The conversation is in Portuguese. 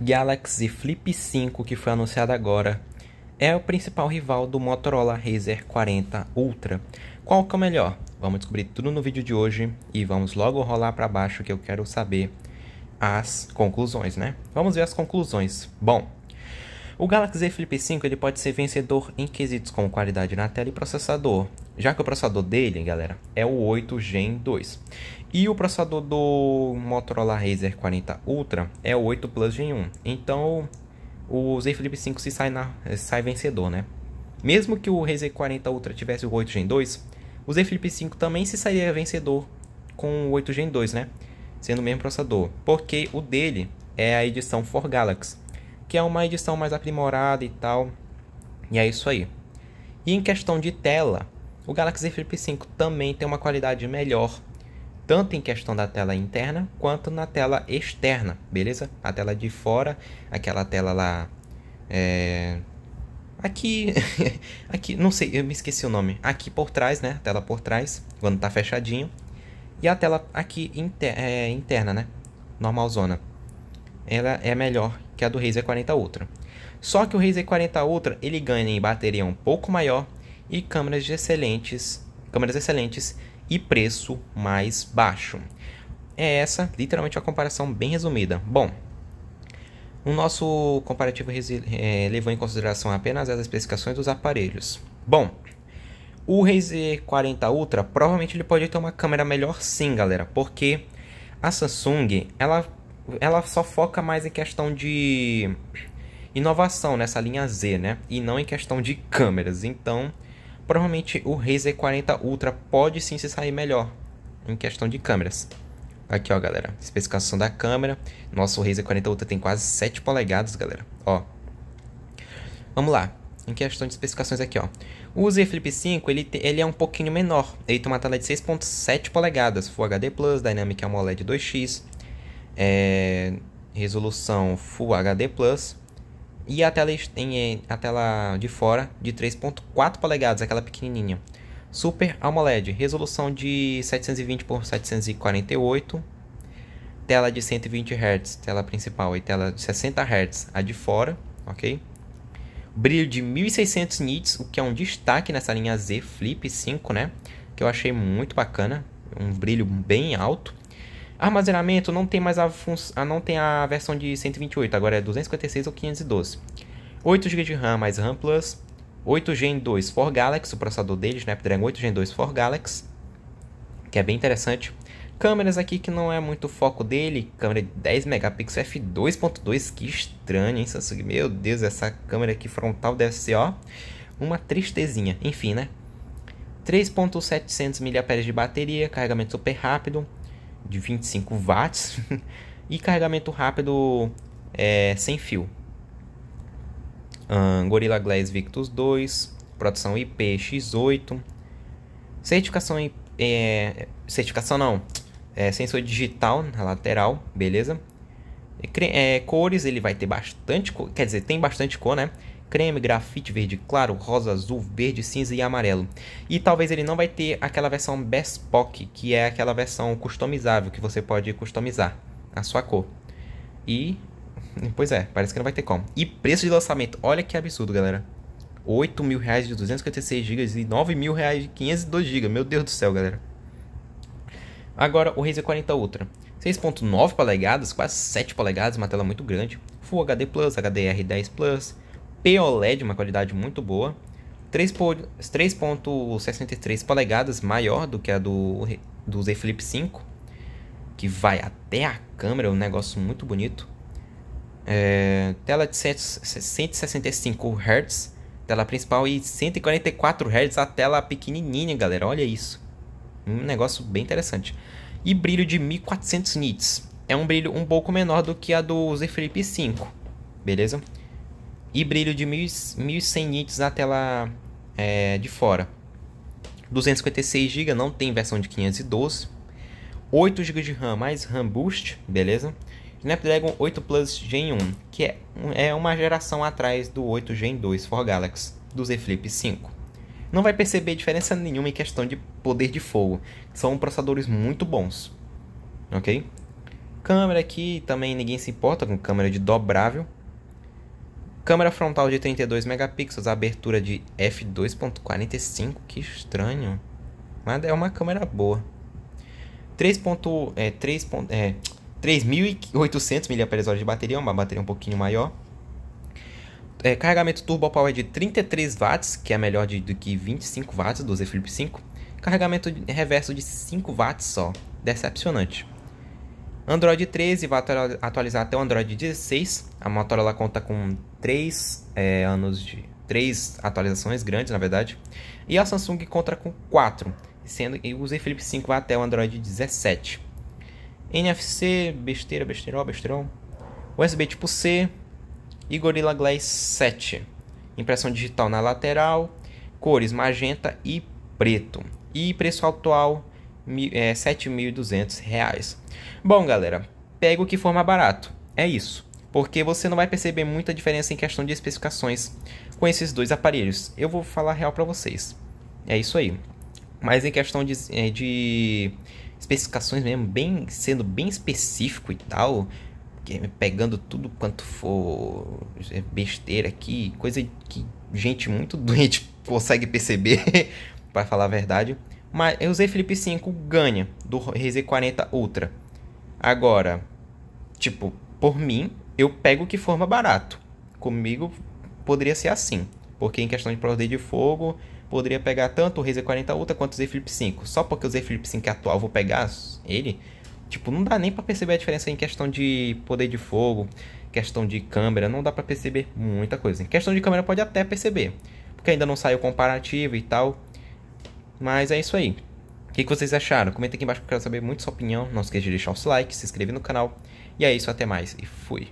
Galaxy Flip 5, que foi anunciado agora, é o principal rival do Motorola Razr 40 Ultra. Qual que é o melhor? Vamos descobrir tudo no vídeo de hoje e vamos logo rolar para baixo que eu quero saber as conclusões, né? Vamos ver as conclusões. Bom, o Galaxy Z Flip 5 ele pode ser vencedor em quesitos como qualidade na tela e processador, já que o processador dele, galera, é o 8 Gen 2. E o processador do Motorola Razr 40 Ultra é o 8 Plus Gen 1. Então, o Z Flip 5 se sai, na, sai vencedor, né? Mesmo que o Razr 40 Ultra tivesse o 8 Gen 2, o Z Flip 5 também se sairia vencedor com o 8 Gen 2, né? Sendo o mesmo processador, porque o dele é a edição For Galaxy que é uma edição mais aprimorada e tal. E é isso aí. E em questão de tela, o Galaxy Flip 5 também tem uma qualidade melhor, tanto em questão da tela interna quanto na tela externa, beleza? A tela de fora, aquela tela lá. É... Aqui. aqui, não sei, eu me esqueci o nome. Aqui por trás, né? A tela por trás, quando tá fechadinho. E a tela aqui inter... é, interna, né? Normalzona. Ela é melhor que a do Razer 40 Ultra. Só que o Razer 40 Ultra ele ganha em bateria um pouco maior e câmeras excelentes, câmeras excelentes e preço mais baixo. É essa, literalmente, a comparação bem resumida. Bom, o nosso comparativo é, levou em consideração apenas as especificações dos aparelhos. Bom, o Razer 40 Ultra provavelmente ele pode ter uma câmera melhor sim, galera, porque a Samsung ela ela só foca mais em questão de inovação nessa linha Z, né? E não em questão de câmeras. Então, provavelmente o Razer 40 Ultra pode sim se sair melhor em questão de câmeras. Aqui, ó, galera. Especificação da câmera. Nosso Razer 40 Ultra tem quase 7 polegadas, galera. Ó. Vamos lá. Em questão de especificações aqui, ó. O Z Flip 5, ele, ele é um pouquinho menor. Ele tem uma tela de 6.7 polegadas, Full HD+, Dynamic AMOLED 2X, é, resolução Full HD Plus e a tela, tem é, a tela de fora de 3.4 polegadas, aquela pequenininha. Super AMOLED, resolução de 720 por 748, tela de 120 Hz, tela principal e tela de 60 Hz, a de fora, ok? Brilho de 1600 nits, o que é um destaque nessa linha Z Flip 5, né? Que eu achei muito bacana, um brilho bem alto. Armazenamento não tem mais a, ah, não tem a versão de 128, agora é 256 ou 512. 8 GB de RAM mais RAM Plus. 8 Gen 2 For Galaxy, o processador dele, né, Snapdragon 8 Gen 2 For Galaxy, que é bem interessante. Câmeras aqui que não é muito o foco dele, câmera de 10 megapixels f2.2, que estranho, hein, Samsung? Meu Deus, essa câmera aqui frontal deve ser, ó, uma tristezinha. Enfim, né? 3.700 mAh de bateria, carregamento super rápido, de 25 watts e carregamento rápido é, sem fio. Um, Gorilla Glass Victus 2, produção IPX8, certificação, é, certificação não, é, sensor digital na lateral, beleza? É, cores, ele vai ter bastante cor, quer dizer, tem bastante cor, né? creme, grafite verde claro, rosa, azul, verde, cinza e amarelo. E talvez ele não vai ter aquela versão Best Pock, que é aquela versão customizável, que você pode customizar a sua cor. E... Pois é, parece que não vai ter como. E preço de lançamento, olha que absurdo, galera. 8 mil reais de 256 GB e 9 mil reais de 502 GB. Meu Deus do céu, galera. Agora, o Razer 40 Ultra. 6.9 polegadas, quase 7 polegadas, uma tela muito grande. Full HD+, HDR10+, P.OLED, OLED, uma qualidade muito boa. 3.63 polegadas, maior do que a do, do Z Flip 5, que vai até a câmera, um negócio muito bonito. É, tela de 165 Hz, tela principal e 144 Hz a tela pequenininha, galera, olha isso. Um negócio bem interessante. E brilho de 1400 nits. É um brilho um pouco menor do que a do Z Flip 5, beleza? e brilho de 1100 nits na tela é, de fora. 256 GB, não tem versão de 512. 8 GB de RAM mais RAM Boost, beleza? Snapdragon 8 Plus Gen 1, que é, é uma geração atrás do 8 Gen 2 for Galaxy, do Z Flip 5. Não vai perceber diferença nenhuma em questão de poder de fogo. São processadores muito bons, ok? Câmera aqui, também ninguém se importa com câmera de dobrável. Câmera frontal de 32 megapixels, abertura de f2.45, que estranho. Mas é uma câmera boa. 3. É, 3. É, 3.800 mAh de bateria, uma bateria um pouquinho maior. É, carregamento Turbo Power de 33 watts, que é melhor de, do que 25 watts do Z Flip 5. Carregamento reverso de 5 watts só. Decepcionante. Android 13 vai atualizar até o Android 16. A Motorola conta com 3 é, anos de. três atualizações grandes, na verdade. E a Samsung conta com 4. Sendo que o Z Flip 5 vai até o Android 17. NFC, besteira, besteirão, besteirão. USB tipo C e Gorilla Glass 7. Impressão digital na lateral, cores magenta e preto. E preço atual é, 7.200 reais. Bom, galera, pega o que for mais barato. É isso. Porque você não vai perceber muita diferença em questão de especificações com esses dois aparelhos. Eu vou falar real para vocês. É isso aí. Mas em questão de, é, de especificações mesmo, bem sendo bem específico e tal, é, pegando tudo quanto for é, besteira aqui, coisa que gente muito doente consegue perceber, para falar a verdade. Mas eu usei Flip 5 ganha do Razer 40 Ultra. Agora, tipo, por mim, eu pego o que for mais barato. Comigo poderia ser assim. Porque em questão de poder de fogo, poderia pegar tanto o Razer 40 Ultra quanto o Z Flip 5. Só porque o Z Flip 5 é atual, vou pegar ele. Tipo, não dá nem para perceber a diferença em questão de poder de fogo, questão de câmera, não dá para perceber muita coisa. Em questão de câmera pode até perceber, porque ainda não saiu comparativo e tal. Mas é isso aí. O que, vocês acharam? Comenta aqui embaixo que eu quero saber muito sua opinião. Não esqueça de deixar o seu like, se inscrever no canal. E é isso, até mais e fui!